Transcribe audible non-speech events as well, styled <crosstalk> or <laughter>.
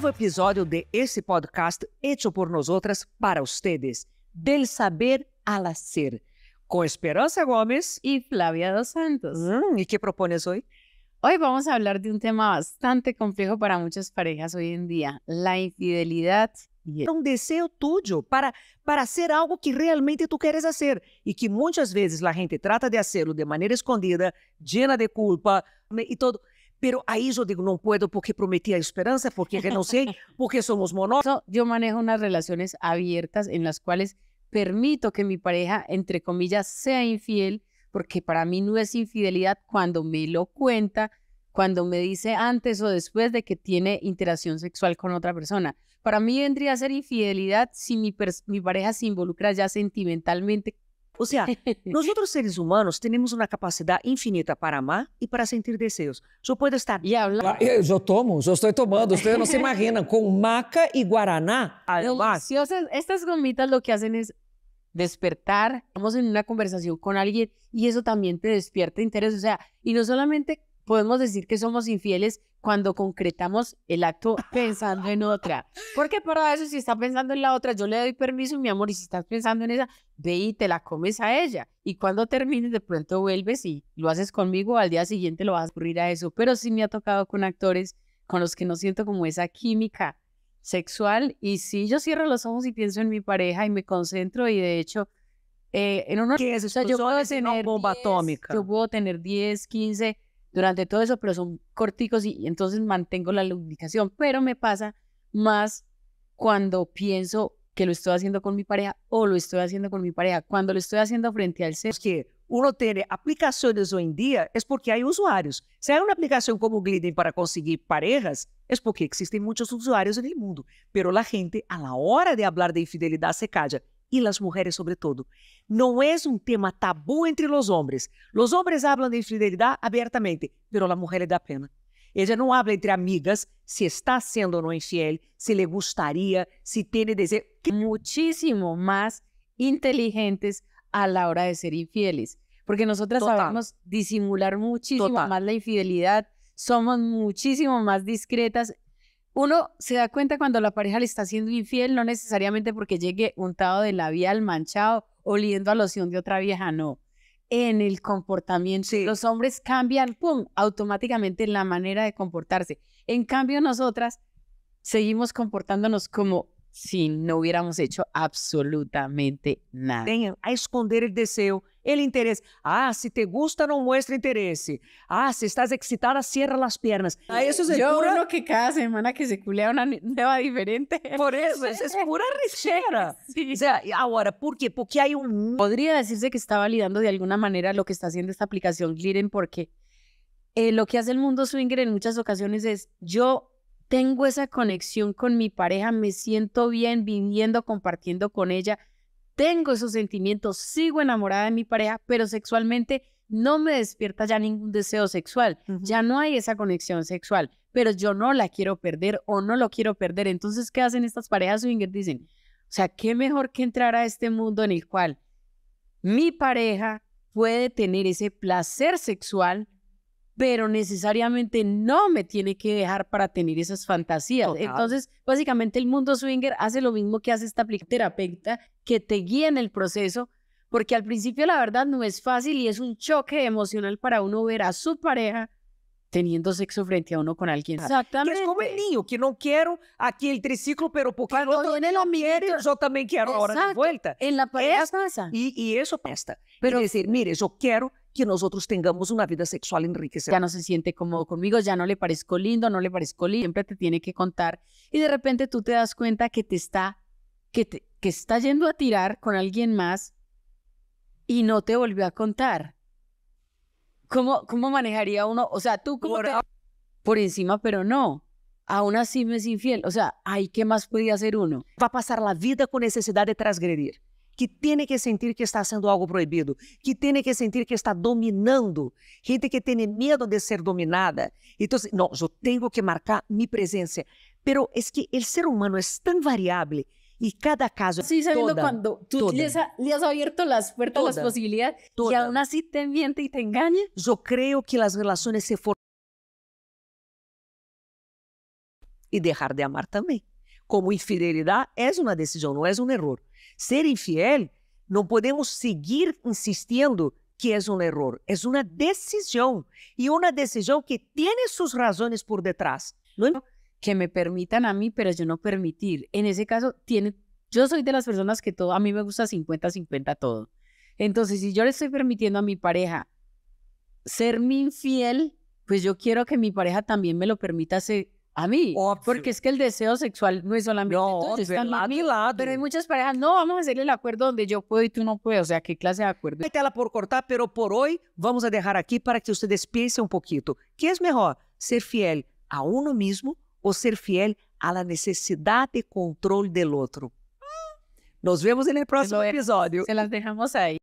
novo episódio de esse podcast hecho por nosotras para ustedes, Del Saber al Hacer, com Esperança Gómez e Flavia Dos Santos. Hum, e que qué propones Hoje Hoy vamos a hablar de un tema bastante complejo para muchas parejas hoy en día, la infidelidad. Y el... Un deseo tuyo para, para hacer algo que realmente tú quieres hacer y que muchas veces la gente trata de hacerlo de manera escondida, llena de culpa y todo. Pero ahí yo digo, no puedo porque prometí a esperanza, porque no sé <laughs> porque somos monos Yo manejo unas relaciones abiertas en las cuales permito que mi pareja, entre comillas, sea infiel, porque para mí no es infidelidad cuando me lo cuenta, cuando me dice antes o después de que tiene interacción sexual con otra persona. Para mí vendría a ser infidelidad si mi, mi pareja se involucra ya sentimentalmente o sea, <laughs> nosotros seres humanos tenemos una capacidad infinita para amar y para sentir deseos. Yo puedo estar... Y hablar... Ah, eh, yo tomo, yo estoy tomando. Ustedes no se <laughs> imaginan, con maca y guaraná. Además. Estas gomitas lo que hacen es despertar. Estamos en una conversación con alguien y eso también te despierta interés. O sea, y no solamente podemos decir que somos infieles cuando concretamos el acto <laughs> pensando en otra. Porque para eso, si está pensando en la otra, yo le doy permiso, mi amor, y si estás pensando en esa, ve y te la comes a ella. Y cuando termines, de pronto vuelves y lo haces conmigo, al día siguiente lo vas a ocurrir a eso. Pero sí me ha tocado con actores con los que no siento como esa química sexual. Y sí, yo cierro los ojos y pienso en mi pareja y me concentro y de hecho... Eh, en unos, o sea, yo puedo tener bomba atómica. Yo puedo tener 10, 15 durante todo eso, pero son corticos y, entonces mantengo la lubricación, pero me pasa más cuando pienso que lo estoy haciendo con mi pareja o lo estoy haciendo con mi pareja, cuando lo estoy haciendo frente al sexo. Es que uno tiene aplicaciones hoy en día es porque hay usuarios. Si hay una aplicación como Glidden para conseguir parejas, es porque existen muchos usuarios en el mundo. Pero la gente, a la hora de hablar de infidelidad, se calla y las mujeres sobre todo. No es un tema tabú entre los hombres. Los hombres hablan de infidelidad abiertamente, pero la mujer le da pena. Ella no habla entre amigas si está siendo no no infiel, le gustaría, si tiene que decir Muchísimo más inteligentes a la hora de ser infieles, porque nosotras sabemos disimular muchísimo más la infidelidad, somos muchísimo más discretas uno se da cuenta cuando la pareja le está siendo infiel, no necesariamente porque llegue untado de labial, manchado, oliendo a loción de otra vieja, no. En el comportamiento, los hombres cambian, pum, automáticamente la manera de comportarse. En cambio, nosotras seguimos comportándonos como si no hubiéramos hecho absolutamente nada. a esconder el deseo, el interés. Ah, si te gusta, no muestra interés. Ah, si estás excitada, cierra las piernas. Ah, eso es Yo uno que cada semana que se culea una nueva diferente. Por eso, <laughs> es pura risquera. O sea, ahora, ¿por qué? Porque hay un... Podría decirse que está validando de alguna manera lo que está haciendo esta aplicación Gliren porque... Eh, lo que hace el mundo swinger en muchas ocasiones es yo tengo esa conexión con mi pareja, me siento bien viviendo, compartiendo con ella, tengo esos sentimientos, sigo enamorada de mi pareja, pero sexualmente no me despierta ya ningún deseo sexual, ya no hay esa conexión sexual, pero yo no la quiero perder o no lo quiero perder. Entonces, ¿qué hacen estas parejas swingers? Dicen, o sea, qué mejor que entrar a este mundo en el cual mi pareja puede tener ese placer sexual, pero necesariamente no me tiene que dejar para tener esas fantasías. Entonces, básicamente el mundo swinger hace lo mismo que hace esta terapeuta, que te guía en el proceso, porque al principio la verdad no es fácil y es un choque emocional para uno ver a su pareja teniendo sexo frente a uno con alguien. Exactamente. Que es como el niño, que no quiero aquí el triciclo, pero porque Cuando no otro lo yo también quiero ahora de vuelta. En la pareja está pasa. Y, y, eso pasa. Pero, decir, mire, yo quiero que nosotros tengamos una vida sexual enriquecedora. Ya no se siente como conmigo, ya no le parezco lindo, no le parezco lindo, siempre te tiene que contar y de repente tú te das cuenta que te está que te que está yendo a tirar con alguien más y no te volvió a contar. ¿Cómo, cómo manejaría uno? O sea, tú como por, por encima, pero no aún así me es infiel. O sea, hay ¿qué más podía hacer uno? Va a pasar la vida con necesidad de transgredir. que tem que sentir que está sendo algo proibido, que tem que sentir que está dominando, gente que tem medo de ser dominada. Então, não, eu tenho que marcar minha presença. Mas é que o ser humano é tão variável e cada caso. Sí, sabiendo toda, cuando tú toda, has abierto as puertas, as possibilidades, posibilidades, aún assim te miente e te engaña. Eu creio que as relações se formam. E deixar de amar também. Como infidelidade, é uma decisão, não é um erro. ser infiel, no podemos seguir insistiendo que es un error. Es una decisión, y una decisión que tiene sus razones por detrás. Que me permitan a mí, pero yo no permitir. En ese caso, yo soy de las personas que todo, a mí me gusta 50-50 todo. Entonces, si yo le estoy permitiendo a mi pareja ser mi infiel, pues yo quiero que mi pareja también me lo permita ser, a mí, oh, pues, porque es que el deseo sexual no es solamente no, está mi lado. Pero hay muchas parejas, no, vamos a hacer el acuerdo donde yo puedo y tú no puedes. O sea, ¿qué clase de acuerdo? Hay tela por cortar, pero por hoy vamos a dejar aquí para que ustedes piensen un poquito. ¿Qué es mejor, ser fiel a uno mismo o ser fiel a la necesidad de control del otro? Nos vemos en el próximo episodio. Se las dejamos ahí.